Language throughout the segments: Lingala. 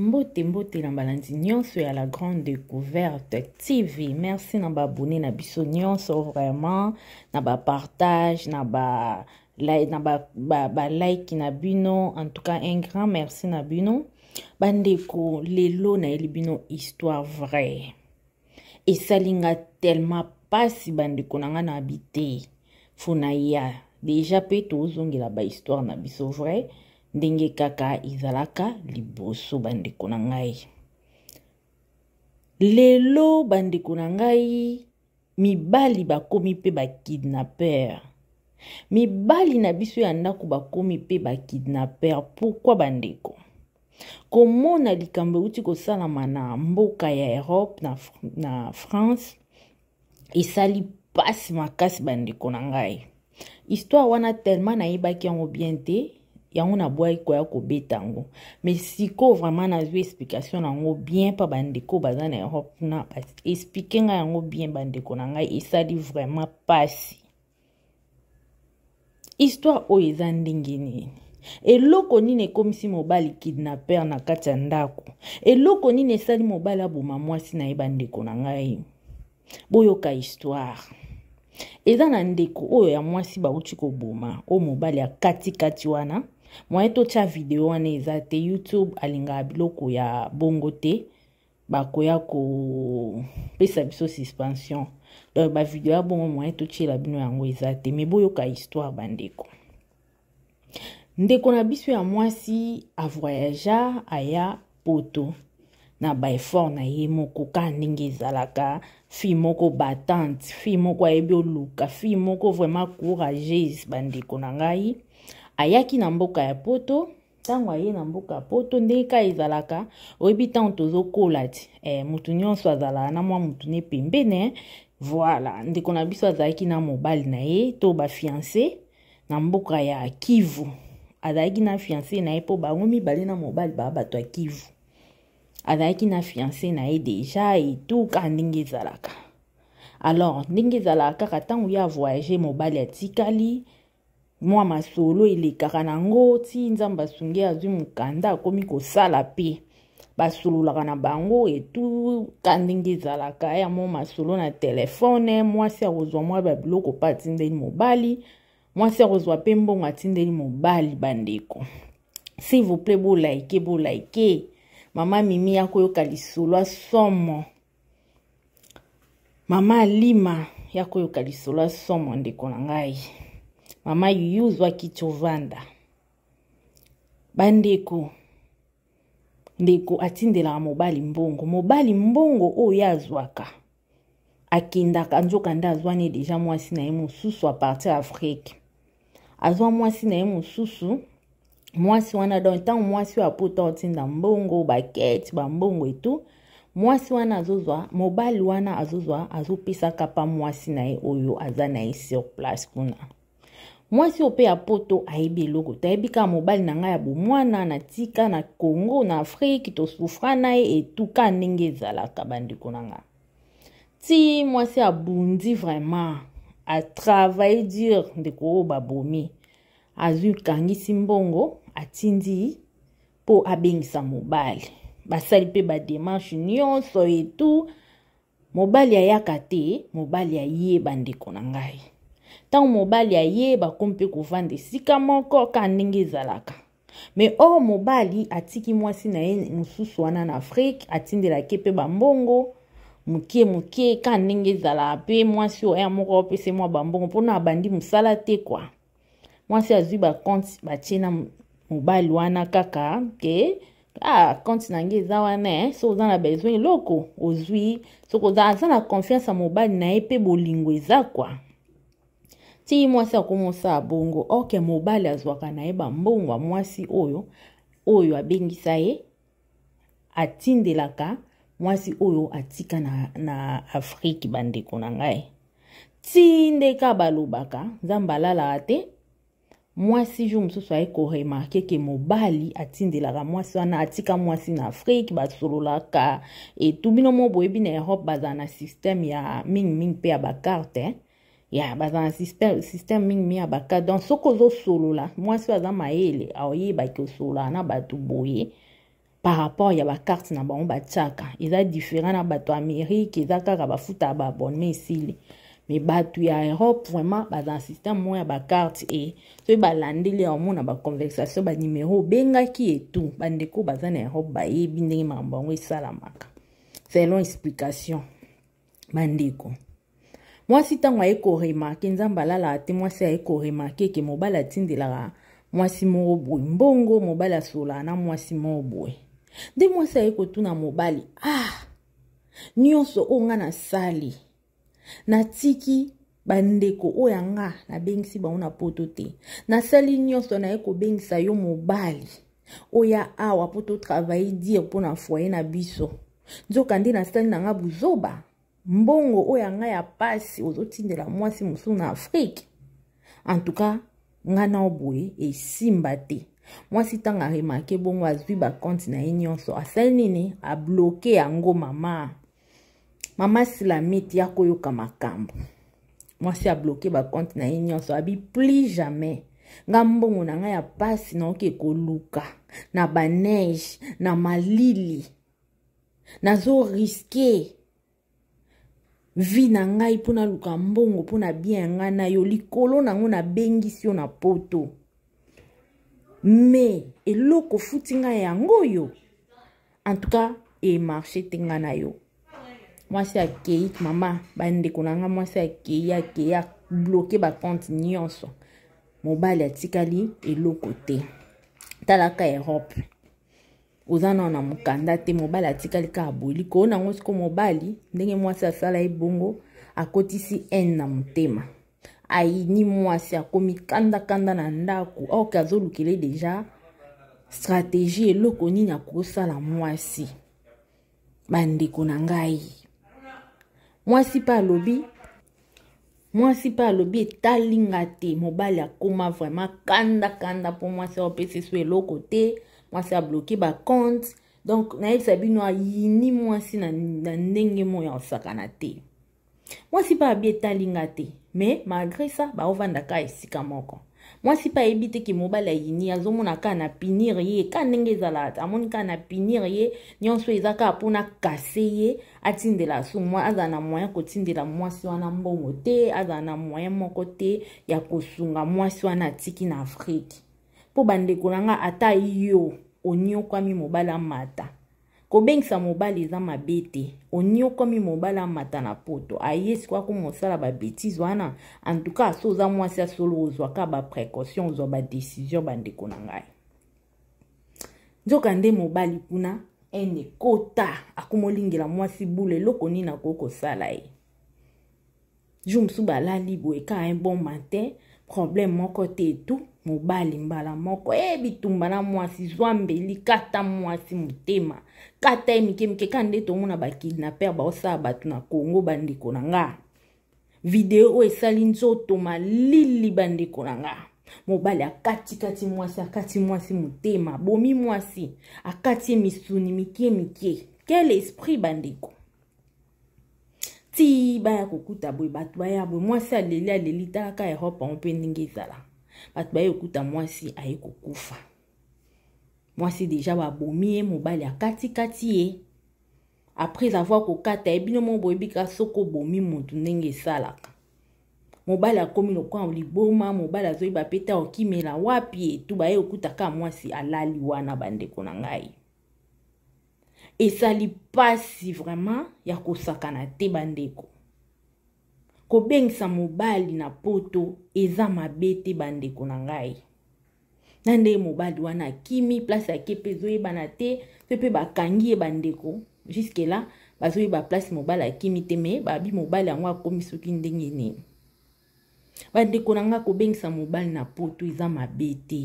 mbote-mbote na balandi nyonso ya la grande découverte tv merci na baabone na biso nyonso vraiment na bapartage na ba na balike na bino en tout cas un grand merci na bino bandeko lelo nayeli bino histoire vrai esalinga tellement mpasi bandeko na ngai nayebi te fo na ya deja mpe tozongela bahistoire na biso vrai ndenge kaka ezalaka liboso bandeko na ngai lelo bandeko na ngai mibali bakomi mpe bakidnaper mibali na biso ya ndako bakomi mpe bakidnaper pourkui bandeko komona likambo euti kosalama na mboka ya erope na, na france esali mpasi makasi bandeko na ngai histoire wana telema nayebaki yango bien te yango nabwaki koya kobeta yango me sikoyo vraiment nazwi explication na yango bien mpa bandeko baza na europe na explike ngai yango bien bandeko na ngai esali vraiment mpasi histoire oyo eza ndenge nini eloko nini ekomisi mobali kidnaper na kati ya ndako eloko nini esali mobali aboma mwasi na ye bandeko na ngai boyoka histoire eza na ndeko oyo ya mwasi bauti koboma oyo mobali ya katikati wana kati mwaye totya video wana eza te youtube alingaka biloko ya bongo te bakoya kopesa biso suspension donc bavideo ya bongo mwaye totyela bino yango eza te me boyoka histoire bandeko ndeko na biso ya mwasi avoyagea aya poto na baeffort na ye moko ka ndenge ezalaka fille moko batante fille moko ayebi oluka fille moko vraiment courageuse bandeko na ngai ayaki na mboka ya poto ntango aye na mboka ya poto ndenge ka ezalaka oyebi ntango tozokola ti eh, motu nyonso azalaka na mwa motu ne pembene voila ndeko na biso azalaki na mobali na ye to bafiance na mboka ya kivu azalaki na fiance na ye mpo bango mibale na mobali baa bato ya kivu azalaki na fiance na ye deja etuka ndenge ezalaka alors ndenge ezalaka kaka ntango ye avoyage mobali atikali mwa masolo elekaka nango ti nzambe asungi azwi mokanda akómi kosala pe basololaka na bango etuka ndenge ezalaka ya mwa masolo na telefone mwasi akozwa mwa babiloko mpe atindeli mobali mwasi akozwa mpe mbongo atindeli mobali bandeko s'il vous plaît bolaike bolaike mama mimi akoyoka lisolo asomo mama alima ya koyoka lisolo asomo ndeko na ngai mama yuyuzwaki tovanda bandeko ndeko atindelaka mobali mbongo mobali mbongo oyo azwaka akendaka nzoka nde azwa ne deja mwasi na ye mosusu apartir afrike azwa mwasi na ye mosusu mwasi wana don ntango mwasi oyo apota otinda mbongo bakete bambongo etu mwasi wana azozwa mobali wana azozwa azopesaka mpa mwasi na ye oyo aza na ye sur place kuna mwasi oyo mpe ya poto ayebi eloko toyebi kaka mobali na ngai ya bomwana na tika na congo na afrike tosufra na ye etuka ndenge ezalaka bandeko na nga ti mwasi abundi vraiment atravaille dure ndeko oyo babomi azwi kangisi mbongo atindi mpo abengisa mobali basali mpe bademarshe nyonso etu mobali ayaka te mobali ayeba ndeko na ngai ntango mobali ayeba komi mpe kovanda esika moko ka ndenge ezalaka me oyo mobali atiki mwasi na ye mosusu wana na afrike atindelaki mpe bambongo moke moke ka ndenge ezalaka mpe mwasi oya moko apese mwa bambongo mpona abandi mosala te kwa mwasi azwi bakonte batie na mobali wana kaka ke ah konte na nge eza wana so oza na besoin eloko ozwi soko aza na confiance ya mobali na ye mpe bolingo eza kwa ti mwasi akomisa abongo oke mobali azwaka na ye bambongo ya mwasi oyo oyo abengisa ye atindelaka mwasi oyo atika na, na afrike bandeko na ngai ti ndeka balobaka nzambe alalaka te mwasi jour mosusu aye koremarke ke mobali atindelaka mwasi wana atika mwasi na afrike basololaka etu bino mo boyebi na europe bazala na systeme ya mingimingi mpe ya bakarte eh? ya baza na systeme mingi ya bakade donc soki ozosolola mwasi oyo aza mayele aoyebaki osolola na bato boye par rapport ya bakarte na bango batiaka eza différent na bato amérike eza kaka bafuta ya baabonnement esili me bato ya europe vraiment baza na systeme moko ya bakarte e soki balandeli ya omona baconversation banimero obengaki etu bandeko baza na europe bayebi ndenge makambo yango esalamaka selon explication bandeko mwasi ntango ayekorema ke nzambe alalaka te mwasi ayekorema ke ke mobali atindelaka mwasi moko boye mbongo mobali asolaka na mwasi moko boye nde mwasi ayekotuna mobali ah nyonso oyo nga nasali natiki bandeko oyo nga nabengisi bango na poto te nasali nyonso naye kobengisa yo mobali oya awa mpo totravaye dire mpo na foye na biso nzoka nde nasali na nga buzoba mbongo oyo ngai ya mpasi ozotindela mwasi mosusu na afrike antuka ngai nao boye esimba te mwasi ntango aremake bongo azwi bakonte na ye nyonso asali nini abloke yango mama mama silamite ya koyoka makambo mwasi abloke bakonte na ye nyonso abi plus jamais nga mbongo na ngai ya mpasi naoki koluka na baneige na malili nazoriske vi na ngai mpona luka mbongo mpona bien ya ngai na yo likolo nango nabengisi yo na poto me eloko futi ngai yango oyo antuka emarshe te ngai na yo mwasi akei mama bandeko na ngai mwasi akei akei abloke bakonte nyonso mobali atikali eloko te talaka erope oza nao na mokanda te mobali atikali ka aboli koo nango siko mobali ndenge mwasi asala ye bongo akotisi n na motema ayini mwasi akomi kandakanda na ndako orke azolukele deja stratégie eloko nini akosala mwasi bandeko na ngai mwasi mpe alobi mwasi mpe alobi etalinga te mobali akoma vraiment kandakanda mpo mwasi aopesa so eloko te mwasi abloke bacompte donk nayebisa bino ayini mwasi na, na ndenge moko ya kosakana te mwasi mpe abi etalinga te me malgré sa baovandaka esika moko mwasi mpe ayebi teke mobali ayini azomona kaka na pinire ye ka ndenge ezala amoni kaka na pinire ye nyonso eza kaka mpona kase ye atindela so azala na moyen kotindela mwasi wana mbongo te azala na moyen moko te ya kosunga mwasi wana atiki na afrike mpo bandeko na nga ata yo oniokwami mobali amata kobengisa mobali eza mabe te oniokwami mobali amata na poto ayesi kwako mosala babetise wana antuka aso oza mwasi asolo ozwaka baprécaution ozwa badesizio bandeko na ngai nzoka nde mobali kuna ene kota akomolingela mwasi bula eloko nini akoki kosala ye jour mosusu balali boye ka un bon matin problème moko te etu mobali mbala moko e bitumba na mwasi zwa mbeli kata mwasi motema kata ye mikemike ka nde tomona bakidnaper baosala bato na kongo bandeko na nga video oyo esali nzoto malili bandeko na nga mobali akatikati mwasi akati mwasi motema bomi mwasi akati ye misuni mikie mikie quel esprit bandeko ti baya kokuta boye bato baya boye mwasi aleli aleli talaka eropa ngo mpe ndenge ezala bato baye kokuta mwasi aye kokufa mwasi deja babomi ye mobali akatikati ye après avoir kokata ye bino mo boyebi ka soki obomi motu ndenge esalaka mobali akomi lokola liboma mobali azoyeba mpe ta okimela wapi etu baye kokutaka mwasi alali wana bandeko na ngai ezali mpasi vraiment ya kosakana te bandeko kobengisa mobali na poto eza mabe te bandeko na ngai na nde mobali wana akimi place yake mpe ezoyebana te so mpe bakangi ye bandeko juske la bazoyeba place mobali akimi te me babi mobali yango akomi soki ndenge nini bandeko na ngai kobengisa mobali na poto eza mabe te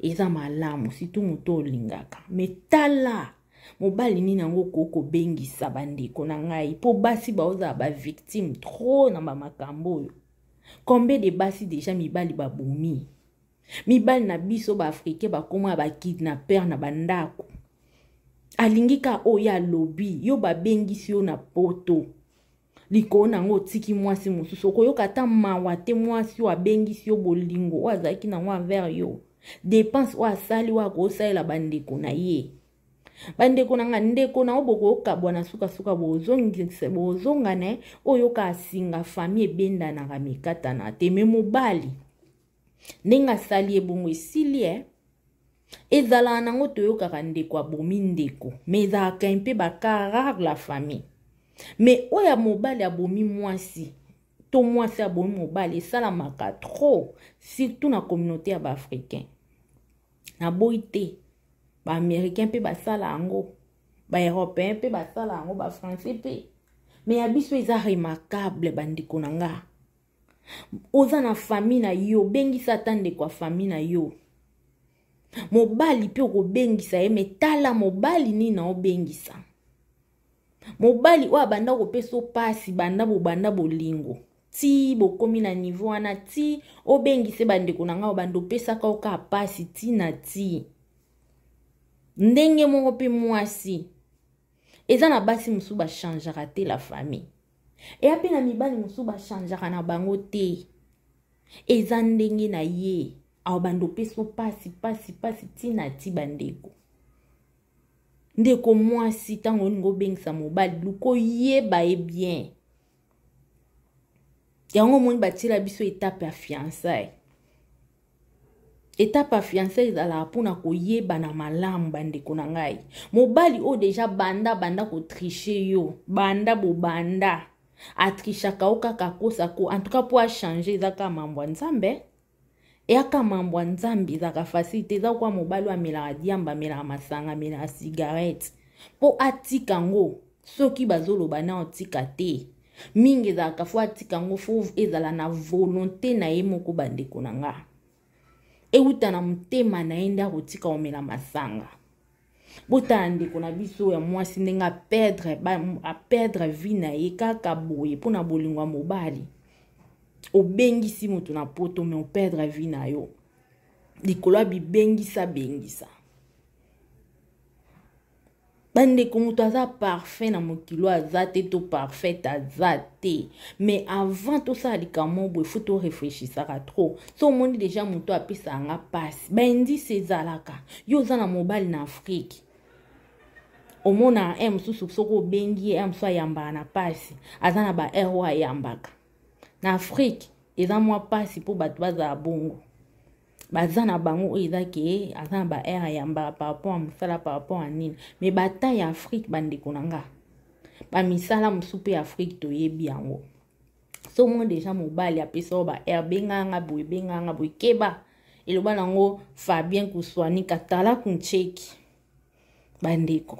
eza malamu situ moto olingaka me tala mobali nini yango okoki kobengisa bandeko na ngai mpo basi baozala bavictime tro na bamakambo oyo combien de basi deja mibali babomi mibali na biso baafrikain bakóma bakidnaper na bandako alingi ka oyo alobi yo babengisi yo na poto likolo na yango otiki mwasi mosusu okoyoka ata mawa te mwasi oyo abengisi yo bolingo oyo azalaki nango envers yo dépense oyo asali oyo akosalela bandeko na ye bandeko na nga ndeko na yo bokokabwa na sukasuka bozonga na ye oyo okasinga fami ebendanaka mikatana te me mobali ndenge asali ebongo esili e eh? ezalaka nango toyokaka ndeko abomi ndeko me ezalaka mpe bakarare la famille me oyo mobali abomi mwasi to mwasi abomi mobali esalamaka trop surtout na communauté ya baafricain naboyi te baaméricain mpe basala yango baéropéen mpe basala yango bafrançais mpe me ya biso eza remarkable bandeko na nga oza na fami na yo obengisa ata ndeko ya fami na yo mobali mpe okobengisa ye me tala mobali nini obengisa mobali oyo abanda kopesa opasi banda bobanda bolingo ti bokomi na nivo wana ti obengise bandeko na ngai obanda opesaka oka apasi ti na ti ndenge moko mpe mwasi eza na basi mosusu bachangeaka te la famille eya mpe na mibali mosusu bachangeaka na bango te eza ndenge na ye abanda mpe so pasi pasi pasi ntina ti bandeko ndeko mwasi ntango olingi obengisa mobali luka oyeba ye bien yango omoni batiela biso etape ya fiançaille etape ya fiance ezalaka mpona koyebana malamu bandeko na ngai mobali oyo deja banda banda kotriche yo banda bobanda atrishaka yo kaka akosako antuka mpo achange eza kaka mambo ya nzambe eyaka mambo ya nzambe ezalaka facilité eza kwa mobali oyo amelaka diambe amelaka masanga amelaka cigarette mpo atika yango soki bazoloba na otika te mingi ezalaka fo atika yango fo ezala na volonté na ye moko bandeko na ngai euta na motema na ye nde akotika omela masanga botala ndeko na biso oyo ya mwasi ndenge aperdre aperdre vi na ye kaka boye mpona bolingo ya mobali obengisi moto na poto me operdre vi na yo likolo abibengisa bengisa bandeko moto aza parfait na mokilo aza te to parfaite aza te mais avant tosala likambo boye fo toreflechisaka trop so omoni deja moto apesanga mpasi baindisi ezalaka yo oza na mobali na afrike omona r mosusu soki obengi ye r mosusu ayambaka na mpasi aza na ba r oyo ayambaka na afrike eza mwa mpasi mpo bato bazala bongo baza na bango oyo eza ke aza na baare ayambaka par rapport ya mosala par rapport ya nini me batai ya afrike bandeko na nga bamisala mosusu mpe ya afrike toyebi yango so mo deja mobali apesa oyo baare benganga boye benganga boye keba eloba nango fabien kuswani katala kuncheki bandeko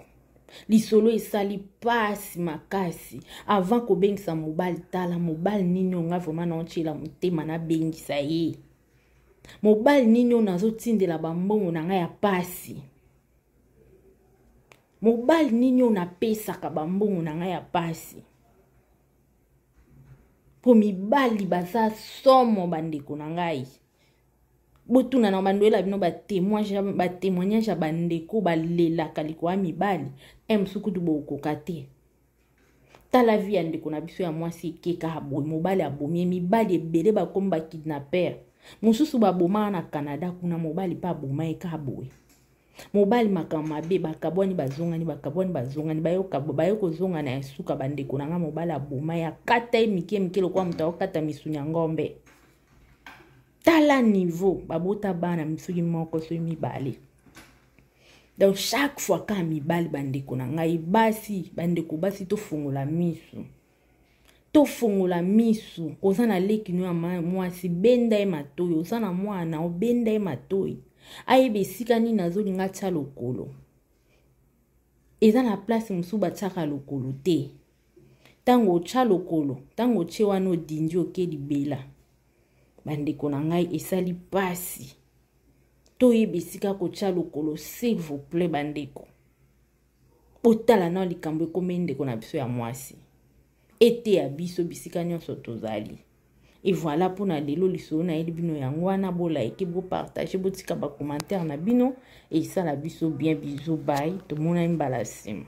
lisolo esali mpasi makasi avant kobengisa mobali tala mobali nini onga vraimen naotyela motema nabengisa ye mobali nini oyo nazotindela bambongo na ngai ya pasi mobali nini oyo napesaka bambongo na ngai ya pasi mpo mibali baza somo bandeko na ngai botuna na bandoyela bino batémoignage ya bandeko balelaka likolo ya mibali eh, m sukutu bokoka te tala vi ya ndeko na biso ya mwasi ekekaka boye mobali abomie mibali ebele bakomi bakidnaper mosusu babomaka na canada kuna mobali mpe aboma ye ka boye mobali makambo mabe bakabwani bazongani bakabwani bazongani baye kozonga na esuka bandeko na nga mobali aboma ye akata ye mike mike lokwa moto akokata misuni ya ngombe tala niveau babota bana soki moko soki mibale donc chaque fois ka mibali bandeko na ngai e basi bandeko basi tofungola miso tofungola misu oza na leki no ya mwasi benda ye matoyi oza na mwana obenda ye matoyi ayeba esika nini azolinga tia lokolo eza na place mosusu batiaka lokolo te ntango otya lokolo ntango otye wana odindi oke libela bandeko na ngai esali mpasi toyeba esika kotya lokolo s'il vous plaît bandeko botala na likambo ekomi ndeko na biso ya mwasi ete ya biso bisika nyonso tozali evoila mpona lelo lisolo nayebi bino yango wana bolayeki bopartage botika bacommentaire na bino eisala biso bien bizo bai tomonani mbala nsima